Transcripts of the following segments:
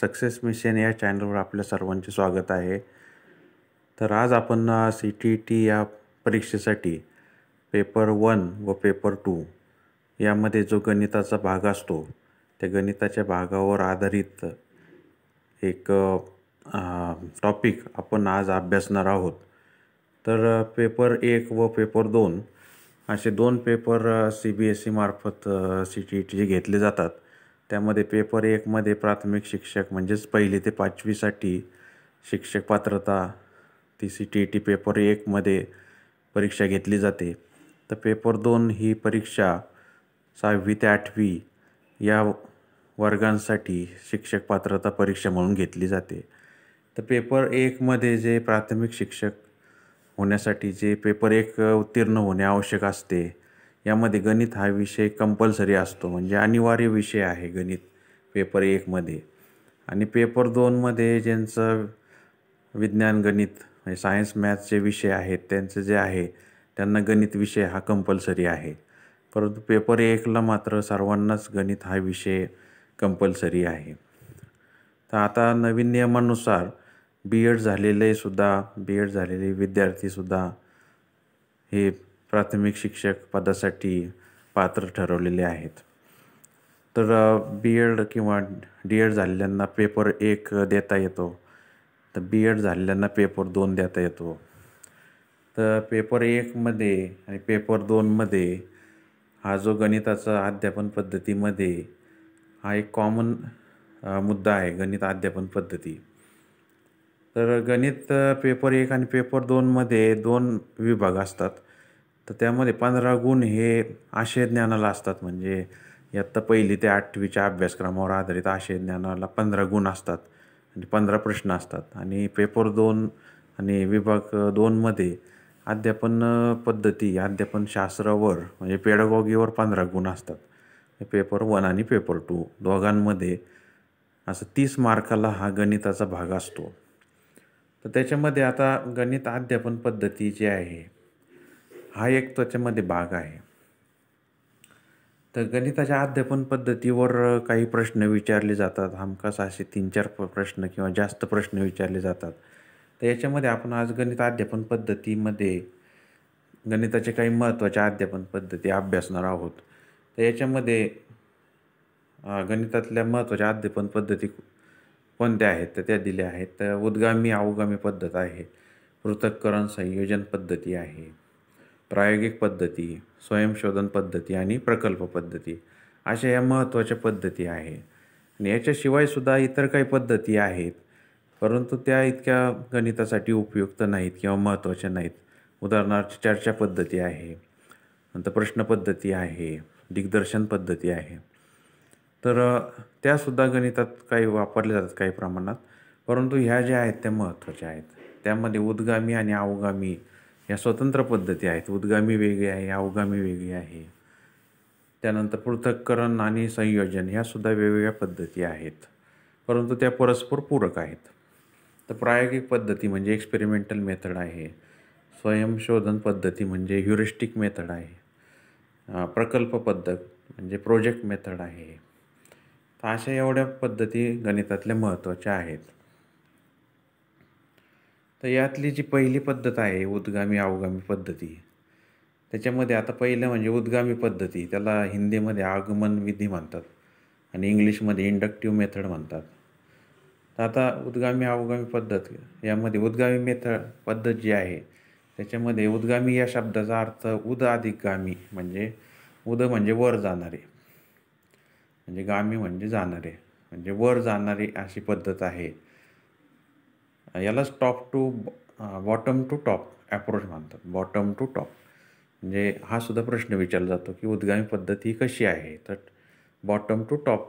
success mission या चॅनलवर आपल्या सर्वांचे स्वागत आहे तर आज आपण सी टी टी या परीक्षेसाठी पेपर वन व पेपर टू यामध्ये जो गणिताचा भाग असतो त्या गणिताच्या भागावर आधारित एक टॉपिक आपण आज अभ्यासणार आहोत तर पेपर एक व पेपर दोन असे दोन पेपर सी बी एस मार्फत सी टी टीचे घेतले जातात त्यामध्ये पेपर एकमध्ये प्राथमिक शिक्षक म्हणजेच पहिली ते पाचवीसाठी शिक्षक पात्रता ती सी टी टी पेपर एकमध्ये परीक्षा घेतली जाते तर पेपर दोन ही परीक्षा सहावी ते आठवी या वर्गांसाठी शिक्षक पात्रता परीक्षा म्हणून घेतली जाते तर पेपर एकमध्ये जे प्राथमिक शिक्षक होण्यासाठी जे पेपर एक उत्तीर्ण होणे आवश्यक असते यामध्ये गणित हा विषय कंपल्सरी असतो म्हणजे अनिवार्य विषय आहे गणित पेपर एकमध्ये आणि पेपर दोनमध्ये ज्यांचं विज्ञान गणित म्हणजे सायन्स मॅथ्सचे विषय आहेत त्यांचं जे आहे त्यांना गणित विषय हा कंपल्सरी आहे परंतु पेपर एकला मात्र सर्वांनाच गणित हा विषय कंपल्सरी आहे तर आता नवीन नियमानुसार बी एड झालेले सुद्धा बी एड झालेले विद्यार्थीसुद्धा हे प्राथमिक शिक्षक पदासाठी पात्र ठरवलेले आहेत तर बी एड किंवा डी एड झालेल्यांना पेपर एक देता येतो तर बी एड झालेल्यांना पेपर दोन देता येतो तर पेपर एकमध्ये आणि पेपर दोनमध्ये हा जो गणिताचा अध्यापन पद्धतीमध्ये हा एक कॉमन मुद्दा आहे गणित अध्यापन पद्धती तर गणित पेपर एक आणि पेपर दोनमध्ये दोन विभाग असतात तर त्यामध्ये पंधरा गुण हे आशय ज्ञानाला असतात म्हणजे इयत्ता पहिली ते आठवीच्या अभ्यासक्रमावर आधारित आशय ज्ञानाला पंधरा गुण असतात आणि पंधरा प्रश्न असतात आणि पेपर दोन आणि विभाग दोनमध्ये अध्यापन पद्धती अध्यापन शास्त्रावर म्हणजे पेडॉगॉगीवर पंधरा गुण असतात पेपर वन आणि पेपर टू दोघांमध्ये असं तीस मार्काला हा गणिताचा भाग असतो तर त्याच्यामध्ये आता गणित अध्यापन पद्धती जी आहे हा एक त्वचेमध्ये भाग आहे तर गणिताच्या अध्यापन पद्धतीवर काही प्रश्न विचारले जातात हमखास असे तीन चार प्रश्न किंवा जास्त प्रश्न विचारले जातात तर याच्यामध्ये आपण आज गणित अध्यापन पद्धतीमध्ये गणिताचे काही महत्त्वाच्या अध्यापन पद्धती अभ्यासणार आहोत तर याच्यामध्ये गणितातल्या महत्त्वाच्या अध्यापन पद्धती कोणत्या आहेत तर त्या दिल्या आहेत तर उद्गामी अवगामी पद्धत आहे पृथककरण संयोजन पद्धती आहे प्रायोगिक पद्धती स्वयंशोधन पद्धती आणि प्रकल्प पद्धती अशा या महत्त्वाच्या पद्धती आहे आणि याच्याशिवायसुद्धा इतर काही पद्धती आहेत परंतु त्या इतक्या गणितासाठी उपयुक्त नाहीत किंवा महत्त्वाच्या नाहीत उदाहरणार्थ चर्चा पद्धती आहे नंतर प्रश्न पद्धती आहे दिग्दर्शन पद्धती आहे तर त्यासुद्धा गणितात काही वापरल्या जातात काही प्रमाणात परंतु ह्या ज्या आहेत त्या महत्त्वाच्या आहेत त्यामध्ये उद्गामी आणि अवगामी या स्वतंत्र पद्धती आहेत उद्गामी वेगळी आहे अवगामी वेगळी आहे त्यानंतर पृथक्करण आणि संयोजन ह्यासुद्धा वेगवेगळ्या पद्धती आहेत परंतु त्या परस्पर पूरक आहेत तर प्रायोगिक पद्धती म्हणजे एक्सपेरिमेंटल मेथड आहे स्वयंशोधन पद्धती म्हणजे ह्युरिस्टिक मेथड आहे प्रकल्प पद्धत म्हणजे प्रोजेक्ट मेथड आहे तर अशा एवढ्या पद्धती गणितातल्या महत्त्वाच्या आहेत तर यातली जी पहिली पद्धत आहे उद्गामी अवगामी पद्धती त्याच्यामध्ये आता पहिलं म्हणजे उद्गामी पद्धती त्याला हिंदीमध्ये आगमन विधी म्हणतात आणि इंग्लिशमध्ये इंडक्टिव्ह मेथड म्हणतात तर आता उद्गामी अवगामी पद्धत यामध्ये उद्गामी मेथड पद्धत जी आहे त्याच्यामध्ये उद्गामी या शब्दाचा अर्थ उद अधिक गामी म्हणजे उद म्हणजे वर जाणारे म्हणजे गामी म्हणजे जाणारे म्हणजे वर जाणारी अशी पद्धत आहे यालाच top to bottom to top approach मानतात बॉटम टू टॉप म्हणजे हा सुद्धा प्रश्न विचारला जातो की उद्गामी पद्धती कशी आहे तर बॉटम टू टॉप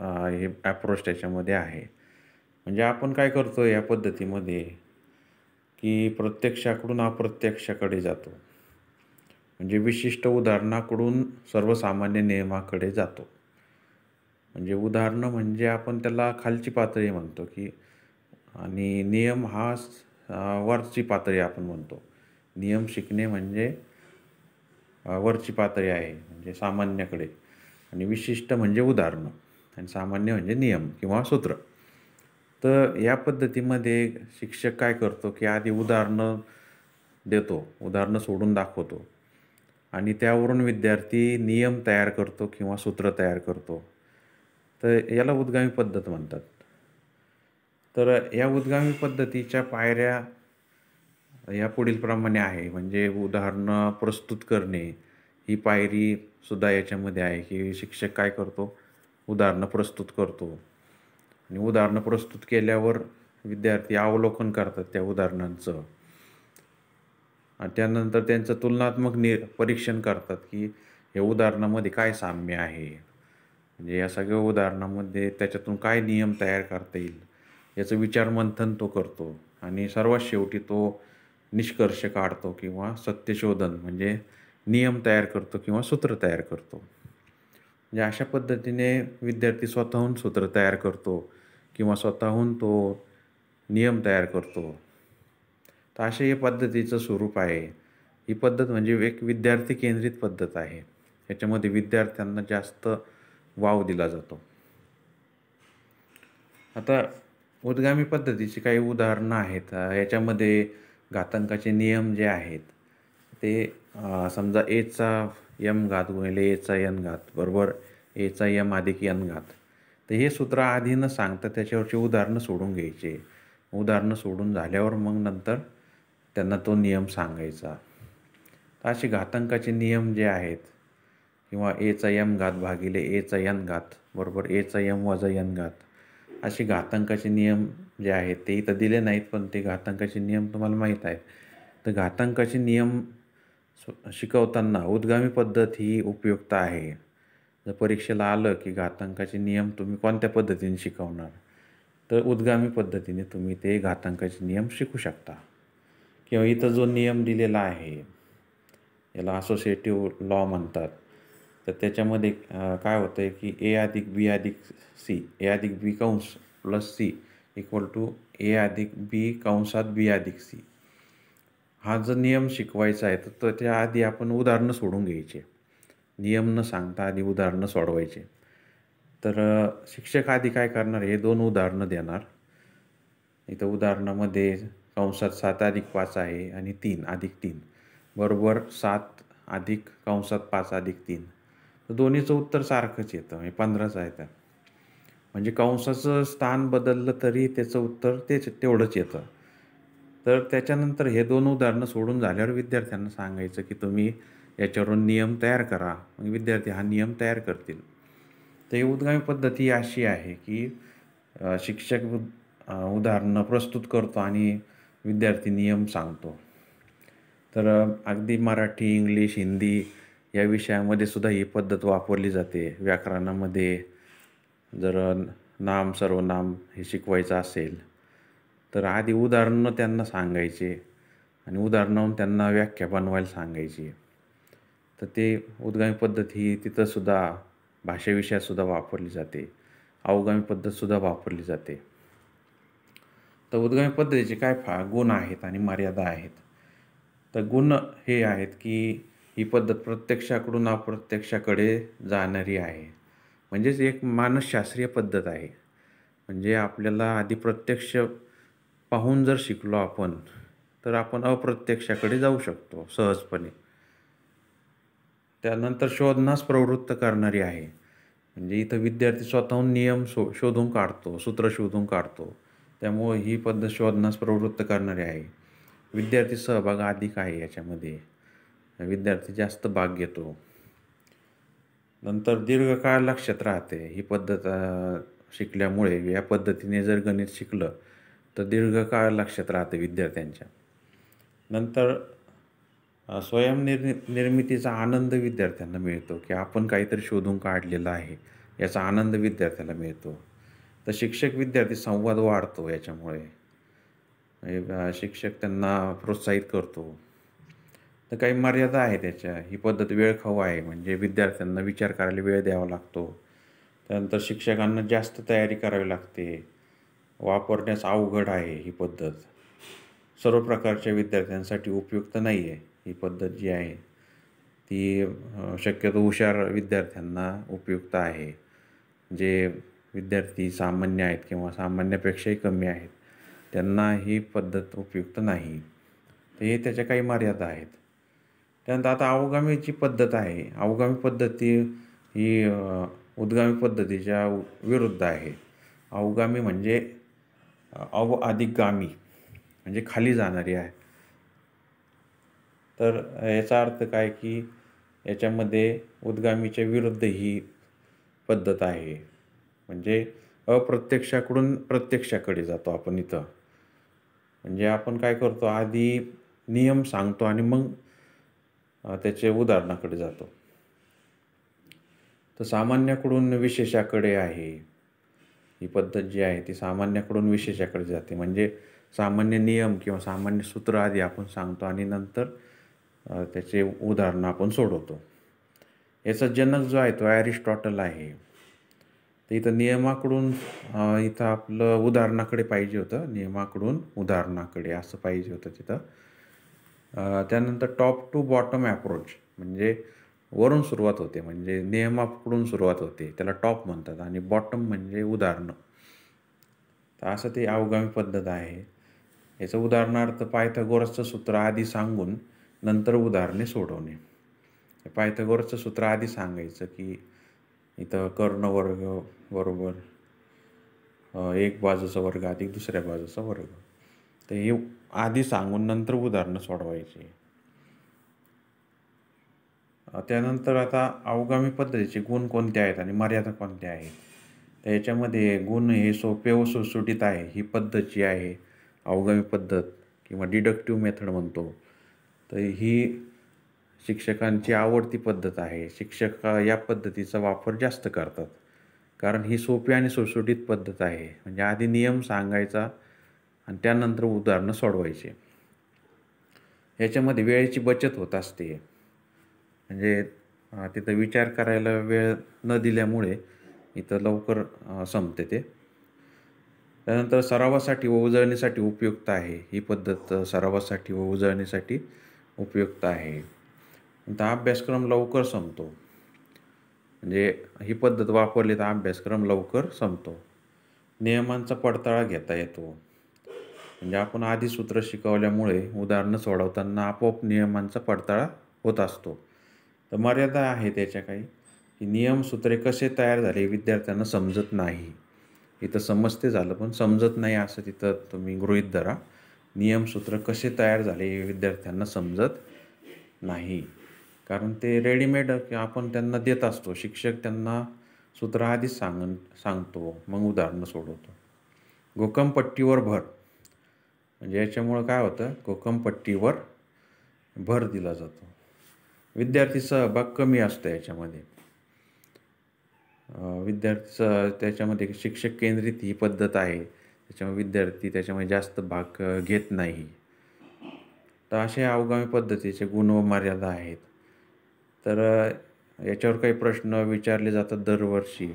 हे ॲप्रोच त्याच्यामध्ये आहे म्हणजे आपण काय करतो या पद्धतीमध्ये की प्रत्यक्षाकडून अप्रत्यक्षाकडे जातो म्हणजे विशिष्ट उदाहरणाकडून सर्वसामान्य नियमाकडे जातो म्हणजे उदाहरणं म्हणजे आपण त्याला खालची पातळी म्हणतो की आणि नियम हा वरची पातळी आपण म्हणतो नियम शिकणे म्हणजे वरची पातळी आहे म्हणजे सामान्याकडे आणि विशिष्ट म्हणजे उदाहरणं आणि सामान्य म्हणजे नियम किंवा सूत्र तर या पद्धतीमध्ये शिक्षक काय करतो की आधी उदाहरणं देतो उदाहरणं सोडून दाखवतो आणि त्यावरून विद्यार्थी नियम तयार करतो किंवा सूत्र तयार करतो तर याला उद्गामी पद्धत म्हणतात तर या उद्गामी पद्धतीच्या पायऱ्या या पुढीलप्रमाणे आहे म्हणजे उदाहरणं प्रस्तुत करणे ही पायरी सुद्धा याच्यामध्ये आहे की शिक्षक काय करतो उदाहरणं प्रस्तुत करतो आणि उदाहरणं प्रस्तुत केल्यावर विद्यार्थी अवलोकन करतात त्या उदाहरणांचं आणि त्यानंतर त्यांचं तुलनात्मक नि परीक्षण करतात की या उदाहरणामध्ये काय साम्य आहे म्हणजे या सगळ्या उदाहरणामध्ये त्याच्यातून काय नियम तयार करता येईल याचं विचारमंथन तो करतो आणि सर्वात शेवटी तो निष्कर्ष काढतो किंवा सत्यशोधन म्हणजे नियम तयार करतो किंवा सूत्र तयार करतो म्हणजे अशा पद्धतीने विद्यार्थी स्वतःहून सूत्र तयार करतो किंवा स्वतःहून तो नियम तयार करतो तर अशा हे पद्धतीचं स्वरूप आहे ही पद्धत म्हणजे एक विद्यार्थी केंद्रित पद्धत आहे याच्यामध्ये विद्यार्थ्यांना जास्त वाव दिला जातो आता उद्गामी पद्धतीची काही उदाहरणं आहेत याच्यामध्ये घातांकाचे नियम जे आहेत ते समजा एचा यम घात गुणिले एचा यन घात बरोबर एचा यम अधिक यन घात तर हे सूत्र आधीनं न त्याच्यावरचे उदाहरणं सोडून घ्यायचे उदाहरणं सोडून झाल्यावर मग नंतर त्यांना तो नियम सांगायचा तर असे घातांकाचे नियम जे आहेत किंवा एचा यम घात भागिले एचा यन घात बरोबर एचा यम वजा यन घात असे घातांकाचे नियम जे आहेत ते इथं दिले नाहीत पण ते घातांकाचे नियम तुम्हाला माहीत आहेत तर घातांकाचे नियम शिकवताना उद्गामी पद्धत ही उपयुक्त आहे जर परीक्षेला आलं की घातांकाचे नियम तुम्ही कोणत्या पद्धतीने शिकवणार तर उद्गामी पद्धतीने तुम्ही ते घातांकाचे नियम शिकू शकता किंवा इथं जो नियम दिलेला आहे याला असोसिएटिव्ह लॉ म्हणतात तर त्याच्यामध्ये काय होतं आहे की ए अधिक बी अधिक सी ए अधिक बी कंस plus C equal to A अधिक बी कंसात बी अधिक सी हा जो नियम शिकवायचा आहे तर त्याच्या आधी आपण उदाहरणं सोडून घ्यायचे नियम न सांगता आधी उदाहरणं सोडवायचे तर शिक्षक आधी काय करणार हे दोन उदाहरणं देणार इथं उदाहरणामध्ये कंसात सात अधिक पाच आहे आणि तीन अधिक तीन बरोबर सात अधिक कंसात पाच अधिक तीन तर दोन्हीचं उत्तर सारखंच येतं म्हणजे पंधराच आहे तर म्हणजे कंसाचं स्थान बदललं तरी त्याचं उत्तर तेच तेवढंच येतं तर त्याच्यानंतर हे दोन उदाहरणं सोडून झाल्यावर विद्यार्थ्यांना सांगायचं की तुम्ही याच्यावरून नियम तयार करा मग म्हणजे विद्यार्थी हा नियम तयार करतील तर ही उद्गामी पद्धती अशी आहे की शिक्षक उदाहरणं प्रस्तुत करतो आणि विद्यार्थी नियम सांगतो तर अगदी मराठी इंग्लिश हिंदी या विषयामध्ये सुद्धा ही पद्धत वापरली जाते व्याकरणामध्ये जर नाम सर्वनाम हे शिकवायचं असेल तर आधी उदाहरणं त्यांना सांगायचे आणि उदाहरणं त्यांना व्याख्या बनवायला सांगायची तर ते उद्गामी पद्धत ही तिथंसुद्धा भाषेविषयातसुद्धा वापरली जाते अवगामी पद्धतसुद्धा वापरली जाते तर उद्गामी पद्धतीचे काय फा गुण आहेत आणि मर्यादा आहेत तर गुण हे आहेत की ही पद्धत प्रत्यक्षाकडून अप्रत्यक्षाकडे जाणारी आहे म्हणजेच एक मानसशास्त्रीय पद्धत आहे म्हणजे आपल्याला आधी प्रत्यक्ष पाहून जर शिकलो आपण तर आपण अप्रत्यक्षाकडे जाऊ शकतो सहजपणे त्यानंतर शोधनास प्रवृत्त करणारी आहे म्हणजे इथं विद्यार्थी स्वतःहून नियम शो शोधून काढतो सूत्र शोधून काढतो त्यामुळे ही पद्धत शोधनास प्रवृत्त करणारी आहे विद्यार्थी सहभाग अधिक आहे याच्यामध्ये विद्यार्थी जास्त भाग घेतो नंतर दीर्घकाळ लक्षात राहते ही पद्धत शिकल्यामुळे या पद्धतीने जर गणित शिकलं तर दीर्घकाळ लक्षात राहते विद्यार्थ्यांच्या नंतर स्वयंनिर्मि निर्मितीचा आनंद विद्यार्थ्यांना मिळतो की आपण काहीतरी शोधून काढलेलं आहे याचा आनंद विद्यार्थ्याला मिळतो तर शिक्षक विद्यार्थी संवाद वाढतो याच्यामुळे शिक्षक त्यांना प्रोत्साहित करतो तर काही मर्यादा आहे त्याच्या ही पद्धत वेळ खाऊ आहे म्हणजे विद्यार्थ्यांना विचार करायला वेळ द्यावा लागतो त्यानंतर शिक्षकांना जास्त तयारी करावी लागते वापरण्यास अवघड आहे ही पद्धत सर्व प्रकारच्या विद्यार्थ्यांसाठी उपयुक्त नाही आहे ही पद्धत जी आहे ती शक्यतो हुशार विद्यार्थ्यांना उपयुक्त आहे जे विद्यार्थी सामान्य आहेत किंवा सामान्यापेक्षाही कमी आहेत त्यांना ही पद्धत उपयुक्त नाही तर हे त्याच्या काही मर्यादा आहेत त्यानंतर आता अवगामीची पद्धत आहे अवगामी पद्धती ही उद्गामी पद्धतीच्या विरुद्ध आहे अवगामी म्हणजे अव अधिक गामी म्हणजे खाली जाणारी आहे तर याचा अर्थ काय की याच्यामध्ये उद्गामीच्या विरुद्ध ही पद्धत आहे म्हणजे अप्रत्यक्षाकडून प्रत्यक्षाकडे जातो आपण इथं म्हणजे आपण काय करतो आधी नियम सांगतो आणि मग त्याचे उदाहरणाकडे जातो तर सामान्याकडून विशेषाकडे आहे ही पद्धत जी आहे ती सामान्याकडून विशेषाकडे जाते म्हणजे सामान्य नियम किंवा सामान्य सूत्र आधी आपण सांगतो आणि नंतर त्याचे उदाहरणं आपण सोडवतो याचा जनक जो आहे तो ॲरिस्टॉटल आहे तर इथं नियमाकडून इथं आपलं उदाहरणाकडे पाहिजे होतं नियमाकडून उदाहरणाकडे असं पाहिजे होतं तिथं त्यानंतर टॉप टू बॉटम ॲप्रोच म्हणजे वरून सुरुवात होते म्हणजे नियमाकडून सुरुवात होते त्याला टॉप म्हणतात आणि बॉटम म्हणजे उदाहरणं तर असं ते अवगामी पद्धत आहे याचं उदाहरणार्थ पायथगोरसचं सूत्र आधी सांगून नंतर उदाहरणे सोडवणे पायथगोरसचं सूत्र आधी सांगायचं की इथं कर्णवर्ग बरोबर एक बाजूचा वर्ग अधिक दुसऱ्या बाजूचा वर्ग तर हे आधी सांगून नंतर उदाहरणं सोडवायचे त्यानंतर आता अवगामी पद्धतीचे गुण कोणते आहेत आणि मर्यादा कोणत्या आहेत तर याच्यामध्ये गुण हे सोपे व सुटसुटीत आहे ही पद्धत जी आहे अवगामी पद्धत किंवा डिडक्टिव्ह मेथड म्हणतो तर ही शिक्षकांची आवडती पद्धत आहे शिक्षक या पद्धतीचा वापर जास्त करतात कारण ही सोपी आणि सुटसुटीत पद्धत आहे म्हणजे आधी नियम सांगायचा आणि त्यानंतर उदाहरणं सोडवायचे याच्यामध्ये वेळेची बचत होत असते म्हणजे तिथं विचार करायला वेळ न दिल्यामुळे इथं लवकर संपते ते त्यानंतर सरावासाठी व उजळणीसाठी उपयुक्त आहे ही पद्धत सरावासाठी व उजळणीसाठी उपयुक्त आहे तर अभ्यासक्रम लवकर संपतो म्हणजे ही पद्धत वापरली तर अभ्यासक्रम लवकर संपतो नियमांचा पडताळा घेता येतो म्हणजे आपण आधी सूत्र शिकवल्यामुळे उदाहरणं सोडवताना आपोआप नियमांचा पडताळा होत असतो तर मर्यादा आहे त्याच्या काही की नियम सूत्रे कसे तयार झाले विद्यार्थ्यांना समजत नाही इथं समजते झालं पण समजत नाही असं तिथं तुम्ही गृहित धरा नियमसूत्र कसे तयार झाले हे विद्यार्थ्यांना समजत नाही कारण ते रेडीमेड आपण त्यांना देत असतो शिक्षक त्यांना सूत्र आधीच सांग सांगतो मग उदाहरणं सोडवतो गोकमपट्टीवर भर म्हणजे याच्यामुळं काय होतं कोकमपट्टीवर भर दिला जातो विद्यार्थी सहभाग कमी असतो याच्यामध्ये विद्यार्थी त्याच्यामध्ये शिक्षक केंद्रित ही पद्धत आहे त्याच्यामुळे विद्यार्थी त्याच्यामध्ये जास्त भाग घेत नाही तर असे अवगामी पद्धतीचे गुण व मर्यादा आहेत तर याच्यावर काही प्रश्न विचारले जातात दरवर्षी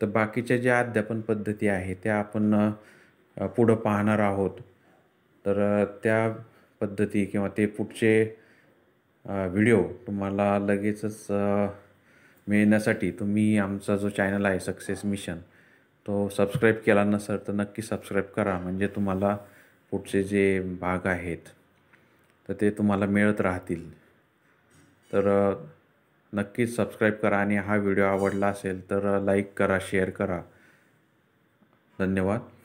तर बाकीच्या ज्या अध्यापन पद्धती आहेत त्या आपण पुढं पाहणार आहोत तर त्या पद्धती किंवा ते पुढचे व्हिडिओ तुम्हाला लगेचच मिळण्यासाठी तुम्ही आमचा जो चॅनल आहे सक्सेस मिशन तो सबस्क्राईब केला नसेल तर नक्की सबस्क्राईब करा म्हणजे तुम्हाला पुढचे जे भाग आहेत तर ते तुम्हाला मिळत राहतील तर नक्कीच सबस्क्राईब करा आणि हा व्हिडिओ आवडला असेल तर लाईक करा शेअर करा धन्यवाद